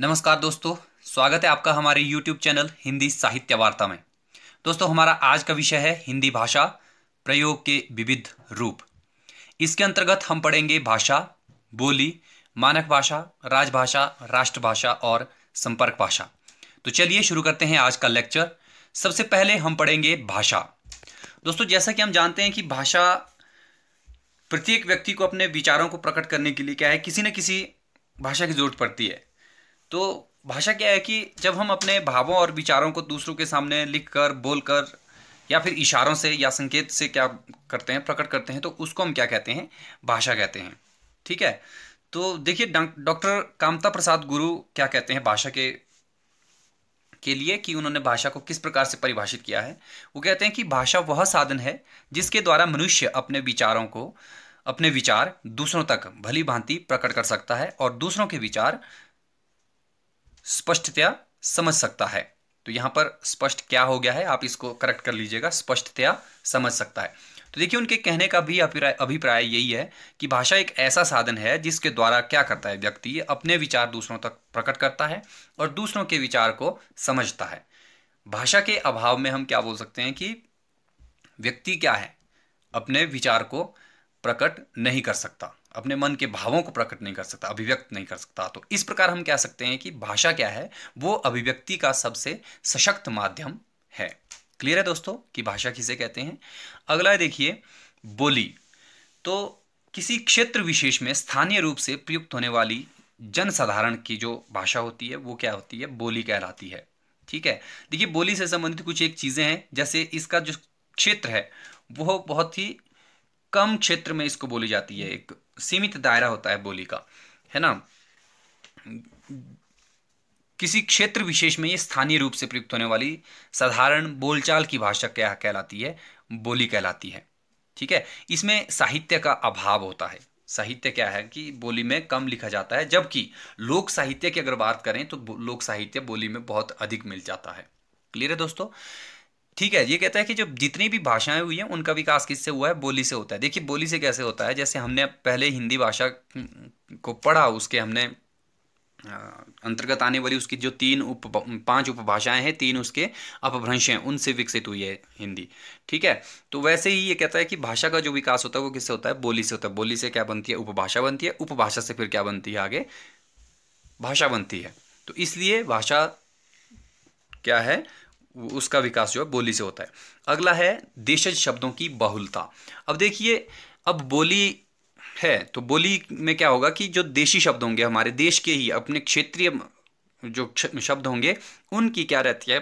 नमस्कार दोस्तों स्वागत है आपका हमारे YouTube चैनल हिंदी साहित्य वार्ता में दोस्तों हमारा आज का विषय है हिंदी भाषा प्रयोग के विविध रूप इसके अंतर्गत हम पढ़ेंगे भाषा बोली मानक भाषा राजभाषा राष्ट्रभाषा और संपर्क भाषा तो चलिए शुरू करते हैं आज का लेक्चर सबसे पहले हम पढ़ेंगे भाषा दोस्तों जैसा कि हम जानते हैं कि भाषा प्रत्येक व्यक्ति को अपने विचारों को प्रकट करने के लिए क्या है किसी न किसी भाषा की जरूरत पड़ती है तो भाषा क्या है कि जब हम अपने भावों और विचारों को दूसरों के सामने लिख कर बोल कर या फिर इशारों से या संकेत से क्या करते हैं प्रकट करते हैं तो उसको हम क्या कहते हैं भाषा कहते हैं ठीक है तो देखिए डॉक्टर कामता प्रसाद गुरु क्या कहते हैं भाषा के के लिए कि उन्होंने भाषा को किस प्रकार से परिभाषित किया है वो कहते हैं कि भाषा वह साधन है जिसके द्वारा मनुष्य अपने विचारों को अपने विचार दूसरों तक भली भांति प्रकट कर सकता है और दूसरों के विचार स्पष्टतया समझ सकता है तो यहां पर स्पष्ट क्या हो गया है आप इसको करेक्ट कर लीजिएगा स्पष्टतया समझ सकता है तो देखिए उनके कहने का भी अभिप्राय यही है कि भाषा एक ऐसा साधन है जिसके द्वारा क्या करता है व्यक्ति अपने विचार दूसरों तक प्रकट करता है और दूसरों के विचार को समझता है भाषा के अभाव में हम क्या बोल सकते हैं कि व्यक्ति क्या है अपने विचार को प्रकट नहीं कर सकता अपने मन के भावों को प्रकट नहीं कर सकता अभिव्यक्त नहीं कर सकता तो इस प्रकार हम कह सकते हैं कि भाषा क्या है वो अभिव्यक्ति का सबसे सशक्त माध्यम है क्लियर है दोस्तों कि भाषा किसे कहते हैं अगला देखिए बोली तो किसी क्षेत्र विशेष में स्थानीय रूप से प्रयुक्त होने वाली जनसाधारण की जो भाषा होती है वो क्या होती है बोली कहलाती है ठीक है देखिए बोली से संबंधित कुछ एक चीज़ें हैं जैसे इसका जो क्षेत्र है वह बहुत ही कम क्षेत्र में इसको बोली जाती है एक सीमित दायरा होता है बोली का है ना किसी क्षेत्र विशेष में ये स्थानीय रूप से प्रयुक्त होने वाली साधारण बोलचाल की भाषा क्या कहलाती है बोली कहलाती है ठीक है इसमें साहित्य का अभाव होता है साहित्य क्या है कि बोली में कम लिखा जाता है जबकि लोक साहित्य की अगर बात करें तो लोक साहित्य बोली में बहुत अधिक मिल जाता है क्लियर है दोस्तों ठीक है ये कहता है कि जो जितनी भी भाषाएं हुई हैं उनका विकास किससे हुआ है बोली से होता है देखिए बोली से कैसे होता है जैसे हमने पहले हिंदी भाषा को पढ़ा उसके हमने अंतर्गत आने वाली उसकी जो तीन उप पांच उपभाषाएं हैं तीन उसके अपभ्रंश हैं उनसे विकसित हुई है हिंदी ठीक है तो वैसे ही ये कहता है कि भाषा का जो विकास होता है वो किससे होता है बोली से होता है बोली से क्या बनती है उपभाषा बनती है उपभाषा से फिर क्या बनती है आगे भाषा बनती है तो इसलिए भाषा क्या है उसका विकास जो है बोली से होता है अगला है देशज शब्दों की बहुलता अब देखिए अब बोली है तो बोली में क्या होगा कि जो देशी शब्द होंगे हमारे देश के ही अपने क्षेत्रीय जो शब्द होंगे उनकी क्या रहती है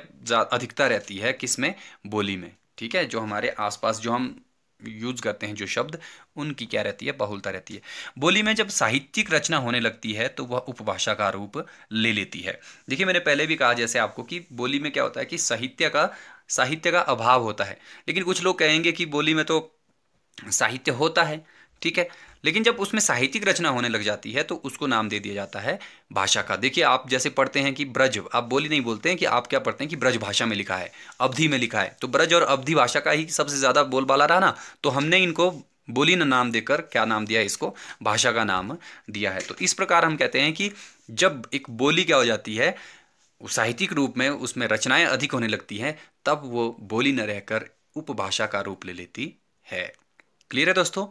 अधिकता रहती है किसमें बोली में ठीक है जो हमारे आसपास जो हम यूज़ करते हैं जो शब्द उनकी क्या रहती है बहुलता रहती है बोली में जब साहित्यिक रचना होने लगती है तो वह उपभाषा का रूप ले लेती है देखिए मैंने पहले भी कहा जैसे आपको कि बोली में क्या होता है कि साहित्य का साहित्य का अभाव होता है लेकिन कुछ लोग कहेंगे कि बोली में तो साहित्य होता है ठीक है लेकिन जब उसमें साहित्यिक रचना होने लग जाती है तो उसको नाम दे दिया जाता है भाषा का देखिए आप जैसे पढ़ते हैं कि ब्रज आप बोली नहीं बोलते हैं कि आप क्या पढ़ते हैं कि ब्रज भाषा में लिखा है अवधि में लिखा है तो ब्रज और अवधि भाषा का ही सबसे ज़्यादा बोलबाला रहा ना तो हमने इनको बोली ना नाम देकर क्या नाम दिया इसको भाषा का नाम दिया है तो इस प्रकार हम कहते हैं कि जब एक बोली क्या हो जाती है साहित्यिक रूप में उसमें रचनाएं अधिक होने लगती हैं तब वो बोली न रहकर उपभाषा का रूप ले लेती है क्लियर है दोस्तों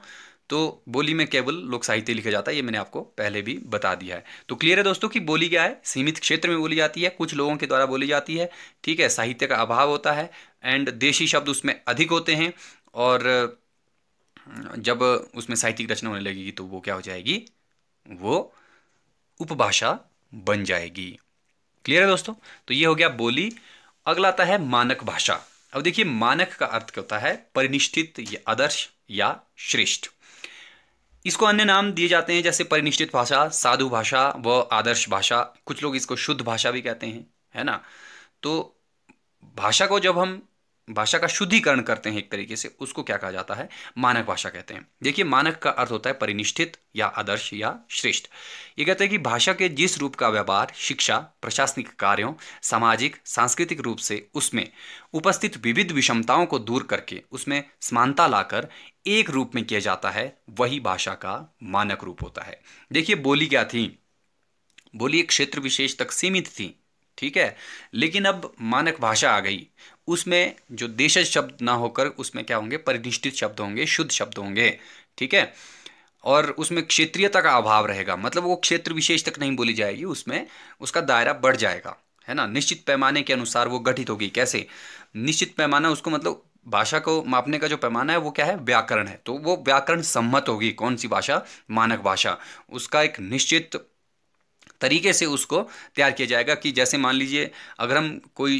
तो बोली में केवल लोक साहित्य लिखा जाता है ये मैंने आपको पहले भी बता दिया है तो क्लियर है दोस्तों कि बोली क्या है सीमित क्षेत्र में बोली जाती है कुछ लोगों के द्वारा बोली जाती है ठीक है साहित्य का अभाव होता है एंड देशी शब्द उसमें अधिक होते हैं और जब उसमें साहित्यिक रचना होने लगेगी तो वो क्या हो जाएगी वो उपभाषा बन जाएगी क्लियर है दोस्तों तो ये हो गया बोली अगला आता है मानक भाषा अब देखिए मानक का अर्थ क्या होता है परिनिष्ठित या आदर्श या श्रेष्ठ इसको अन्य नाम दिए जाते हैं जैसे परिनिश्चित भाषा साधु भाषा व आदर्श भाषा कुछ लोग इसको शुद्ध भाषा भी कहते हैं है ना तो भाषा को जब हम भाषा का शुद्धिकरण करते हैं एक तरीके से उसको क्या कहा जाता है मानक भाषा कहते हैं देखिए मानक का अर्थ होता है परिनिष्ठित या आदर्श या श्रेष्ठ ये कहते हैं कि भाषा के जिस रूप का व्यवहार शिक्षा प्रशासनिक कार्यों सामाजिक सांस्कृतिक रूप से उसमें उपस्थित विविध विषमताओं को दूर करके उसमें समानता लाकर एक रूप में किया जाता है वही भाषा का मानक रूप होता है देखिए बोली क्या थी बोली एक क्षेत्र विशेष तक सीमित थी ठीक है लेकिन अब मानक भाषा आ गई उसमें जो देशज शब्द ना होकर उसमें क्या होंगे परिनिष्ठित शब्द होंगे शुद्ध शब्द होंगे ठीक है और उसमें क्षेत्रीयता का अभाव रहेगा मतलब वो क्षेत्र विशेष तक नहीं बोली जाएगी उसमें उसका दायरा बढ़ जाएगा है ना निश्चित पैमाने के अनुसार वो गठित होगी कैसे निश्चित पैमाना उसको मतलब भाषा को मापने का जो पैमाना है वो क्या है व्याकरण है तो वो व्याकरण सम्मत होगी कौन सी भाषा मानक भाषा उसका एक निश्चित तरीके से उसको तैयार किया जाएगा कि जैसे मान लीजिए अगर हम कोई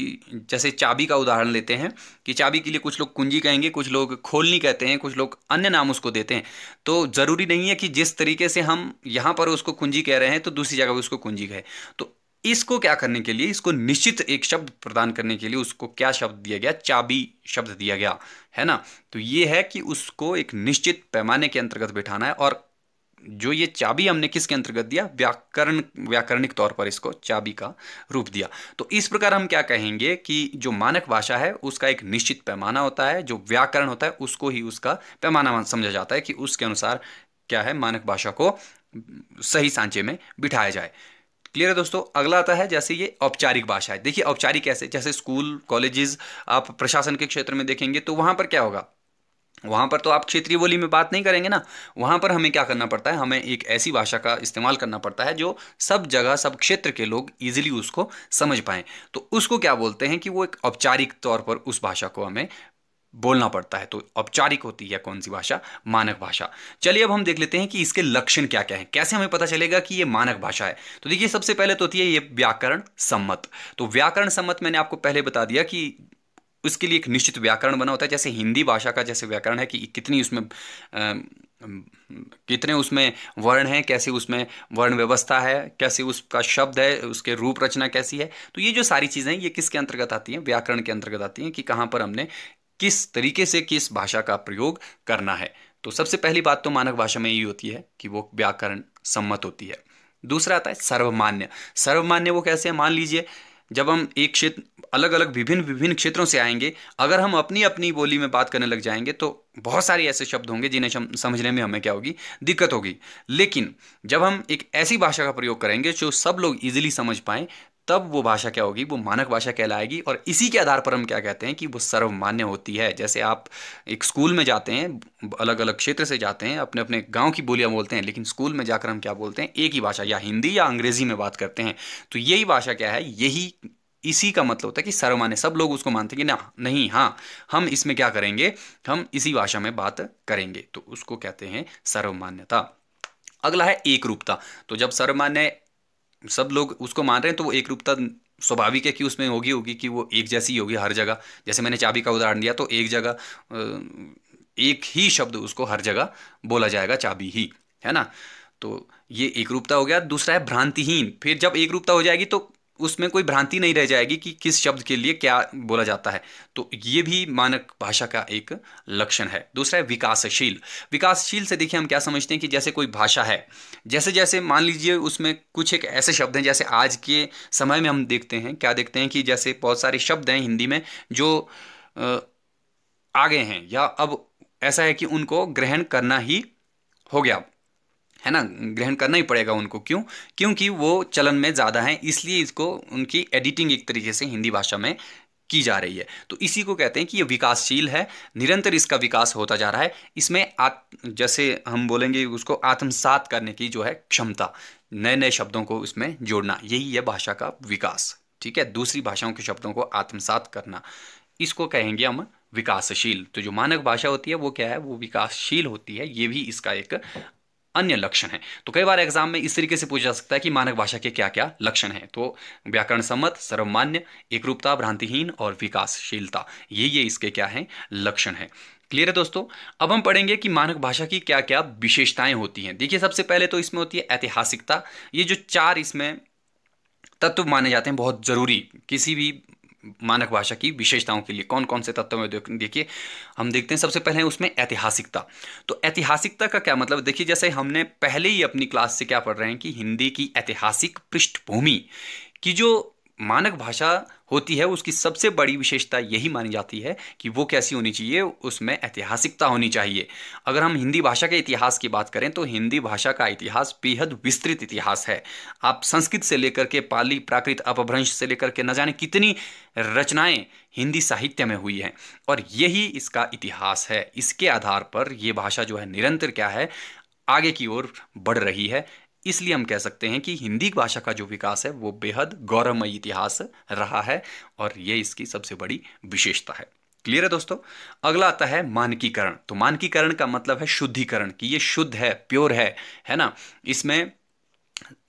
जैसे चाबी का उदाहरण लेते हैं कि चाबी के लिए कुछ लोग कुंजी कहेंगे कुछ लोग खोलनी कहते हैं कुछ लोग अन्य नाम उसको देते हैं तो ज़रूरी नहीं है कि जिस तरीके से हम यहाँ पर उसको कुंजी कह रहे हैं तो दूसरी जगह उसको कुंजी कहे तो इसको क्या करने के लिए इसको निश्चित एक शब्द प्रदान करने के लिए उसको क्या शब्द दिया गया चाबी शब्द दिया गया है ना तो ये है कि उसको एक निश्चित पैमाने के अंतर्गत बैठाना है और जो ये चाबी हमने किसके अंतर्गत दिया व्याकरण व्याकरणिक तौर पर इसको चाबी का रूप दिया तो इस प्रकार हम क्या कहेंगे कि जो मानक भाषा है उसका एक निश्चित पैमाना होता है जो व्याकरण होता है उसको ही उसका पैमाना समझा जाता है कि उसके अनुसार क्या है मानक भाषा को सही सांचे में बिठाया जाए क्लियर है दोस्तों अगला आता है जैसे ये औपचारिक भाषा है देखिए औपचारिक कैसे जैसे स्कूल कॉलेजेस आप प्रशासन के क्षेत्र में देखेंगे तो वहां पर क्या होगा वहाँ पर तो आप क्षेत्रीय बोली में बात नहीं करेंगे ना वहाँ पर हमें क्या करना पड़ता है हमें एक ऐसी भाषा का इस्तेमाल करना पड़ता है जो सब जगह सब क्षेत्र के लोग इजीली उसको समझ पाएँ तो उसको क्या बोलते हैं कि वो एक औपचारिक तौर पर उस भाषा को हमें बोलना पड़ता है तो औपचारिक होती है कौन सी भाषा मानक भाषा चलिए अब हम देख लेते हैं कि इसके लक्षण क्या क्या हैं कैसे हमें पता चलेगा कि ये मानक भाषा है तो देखिए सबसे पहले तो होती है ये व्याकरण सम्मत तो व्याकरण सम्मत मैंने आपको पहले बता दिया कि उसके लिए एक निश्चित व्याकरण बना होता है जैसे हिंदी भाषा का जैसे व्याकरण है कि कितनी उसमें आ, कितने उसमें वर्ण हैं कैसे उसमें वर्ण व्यवस्था है कैसे उसका शब्द है उसके रूप रचना कैसी है तो ये जो सारी चीज़ें ये किसके अंतर्गत आती हैं व्याकरण के अंतर्गत आती हैं कि कहाँ पर हमने किस तरीके से किस भाषा का प्रयोग करना है तो सबसे पहली बात तो मानक भाषा में यही होती है कि वो व्याकरण सम्मत होती है दूसरा आता है सर्वमान्य सर्वमान्य वो कैसे है मान लीजिए जब हम एक क्षेत्र अलग अलग विभिन्न विभिन्न क्षेत्रों से आएंगे अगर हम अपनी अपनी बोली में बात करने लग जाएंगे तो बहुत सारे ऐसे शब्द होंगे जिन्हें समझने में हमें क्या होगी दिक्कत होगी लेकिन जब हम एक ऐसी भाषा का प्रयोग करेंगे जो सब लोग इजीली समझ पाएँ तब वो भाषा क्या होगी वो मानक भाषा कहलाएगी और इसी के आधार पर हम क्या कहते हैं कि वो सर्वमान्य होती है जैसे आप एक स्कूल में जाते हैं अलग अलग क्षेत्र से जाते हैं अपने अपने गांव की बोलियां बोलते हैं लेकिन स्कूल में जाकर हम क्या बोलते हैं एक ही भाषा या हिंदी या अंग्रेजी में बात करते हैं तो यही भाषा क्या है यही इसी का मतलब होता है कि सर्वमान्य सब लोग उसको मानते हैं कि ना नहीं हाँ हम इसमें क्या करेंगे हम इसी भाषा में बात करेंगे तो उसको कहते हैं सर्वमान्यता अगला है एक रूपता तो जब सर्वमान्य सब लोग उसको मान रहे हैं तो वो एक रूपता स्वाभाविक है कि उसमें होगी होगी कि वो एक जैसी ही होगी हर जगह जैसे मैंने चाबी का उदाहरण दिया तो एक जगह एक ही शब्द उसको हर जगह बोला जाएगा चाबी ही है ना तो ये एक रूपता हो गया दूसरा है भ्रांतिहीन फिर जब एक रूपता हो जाएगी तो उसमें कोई भ्रांति नहीं रह जाएगी कि किस शब्द के लिए क्या बोला जाता है तो ये भी मानक भाषा का एक लक्षण है दूसरा है विकासशील विकासशील से देखिए हम क्या समझते हैं कि जैसे कोई भाषा है जैसे जैसे मान लीजिए उसमें कुछ एक ऐसे शब्द हैं जैसे आज के समय में हम देखते हैं क्या देखते हैं कि जैसे बहुत सारे शब्द हैं हिंदी में जो आ गए हैं या अब ऐसा है कि उनको ग्रहण करना ही हो गया है ना ग्रहण करना ही पड़ेगा उनको क्यों क्योंकि वो चलन में ज़्यादा हैं इसलिए इसको उनकी एडिटिंग एक तरीके से हिंदी भाषा में की जा रही है तो इसी को कहते हैं कि ये विकासशील है निरंतर इसका विकास होता जा रहा है इसमें आत जैसे हम बोलेंगे उसको आत्मसात करने की जो है क्षमता नए नए शब्दों को इसमें जोड़ना यही है भाषा का विकास ठीक है दूसरी भाषाओं के शब्दों को आत्मसात करना इसको कहेंगे हम विकासशील तो जो मानक भाषा होती है वो क्या है वो विकासशील होती है ये भी इसका एक अन्य लक्षण हैं तो कई बार एग्जाम में इस तरीके से पूछा जा सकता है कि मानक भाषा के क्या क्या लक्षण हैं तो व्याकरण सम्मत सर्वमान्य एकरूपता भ्रांतिहीन और विकासशीलता ये ये इसके क्या हैं लक्षण हैं क्लियर है दोस्तों अब हम पढ़ेंगे कि मानक भाषा की क्या क्या विशेषताएं होती हैं देखिए सबसे पहले तो इसमें होती है ऐतिहासिकता ये जो चार इसमें तत्व माने जाते हैं बहुत ज़रूरी किसी भी मानक भाषा की विशेषताओं के लिए कौन कौन से तत्व में देखिए हम देखते हैं सबसे पहले उसमें ऐतिहासिकता तो ऐतिहासिकता का क्या मतलब देखिए जैसे हमने पहले ही अपनी क्लास से क्या पढ़ रहे हैं कि हिंदी की ऐतिहासिक पृष्ठभूमि की जो मानक भाषा होती है उसकी सबसे बड़ी विशेषता यही मानी जाती है कि वो कैसी होनी चाहिए उसमें ऐतिहासिकता होनी चाहिए अगर हम हिंदी भाषा के इतिहास की बात करें तो हिंदी भाषा का इतिहास बेहद विस्तृत इतिहास है आप संस्कृत से लेकर के पाली प्राकृत अपभ्रंश से लेकर के न जाने कितनी रचनाएं हिंदी साहित्य में हुई हैं और यही इसका इतिहास है इसके आधार पर ये भाषा जो है निरंतर क्या है आगे की ओर बढ़ रही है इसलिए हम कह सकते हैं कि हिंदी भाषा का जो विकास है वो बेहद गौरवमय इतिहास रहा है और ये इसकी सबसे बड़ी विशेषता है क्लियर है दोस्तों अगला आता है मानकीकरण तो मानकीकरण का मतलब है शुद्धिकरण कि ये शुद्ध है प्योर है है ना इसमें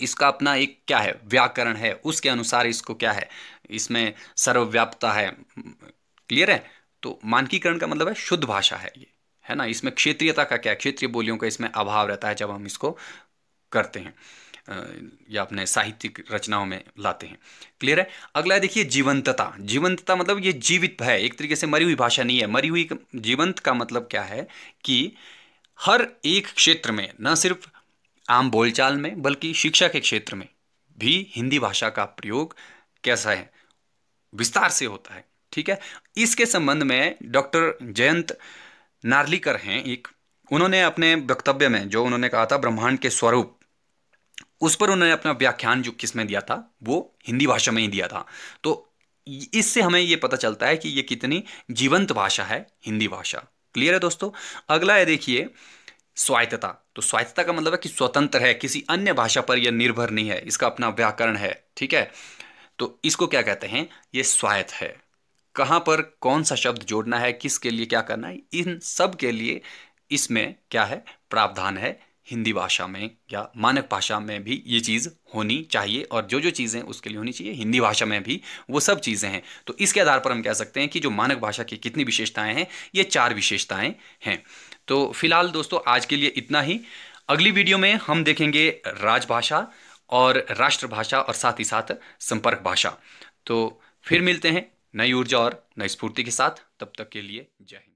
इसका अपना एक क्या है व्याकरण है उसके अनुसार इसको क्या है इसमें सर्वव्यापता है क्लियर है तो मानकीकरण का मतलब है शुद्ध भाषा है ये है ना इसमें क्षेत्रीयता का क्या क्षेत्रीय बोलियों का इसमें अभाव रहता है जब हम इसको करते हैं या अपने साहित्यिक रचनाओं में लाते हैं क्लियर है अगला है देखिए जीवंतता जीवंतता मतलब ये जीवित है एक तरीके से मरी हुई भाषा नहीं है मरी हुई जीवंत का मतलब क्या है कि हर एक क्षेत्र में न सिर्फ आम बोलचाल में बल्कि शिक्षा के क्षेत्र में भी हिंदी भाषा का प्रयोग कैसा है विस्तार से होता है ठीक है इसके संबंध में डॉक्टर जयंत नार्लिकर हैं एक उन्होंने अपने वक्तव्य में जो उन्होंने कहा था ब्रह्मांड के स्वरूप उस पर उन्होंने अपना व्याख्यान जो किसमें दिया था वो हिंदी भाषा में ही दिया था तो इससे हमें ये पता चलता है कि ये कितनी जीवंत भाषा है हिंदी भाषा क्लियर है दोस्तों अगला है देखिए स्वायत्तता तो स्वायत्तता का मतलब है कि स्वतंत्र है किसी अन्य भाषा पर यह निर्भर नहीं है इसका अपना व्याकरण है ठीक है तो इसको क्या कहते हैं ये स्वायत्त है कहाँ पर कौन सा शब्द जोड़ना है किसके लिए क्या करना है इन सब के लिए इसमें क्या है प्रावधान है हिंदी भाषा में या मानक भाषा में भी ये चीज़ होनी चाहिए और जो जो चीज़ें उसके लिए होनी चाहिए हिंदी भाषा में भी वो सब चीज़ें हैं तो इसके आधार पर हम कह सकते हैं कि जो मानक भाषा की कितनी विशेषताएं हैं ये चार विशेषताएं हैं तो फिलहाल दोस्तों आज के लिए इतना ही अगली वीडियो में हम देखेंगे राजभाषा और राष्ट्रभाषा और साथ ही साथ संपर्क भाषा तो फिर मिलते हैं नई ऊर्जा और नई स्फूर्ति के साथ तब तक के लिए जय हिंद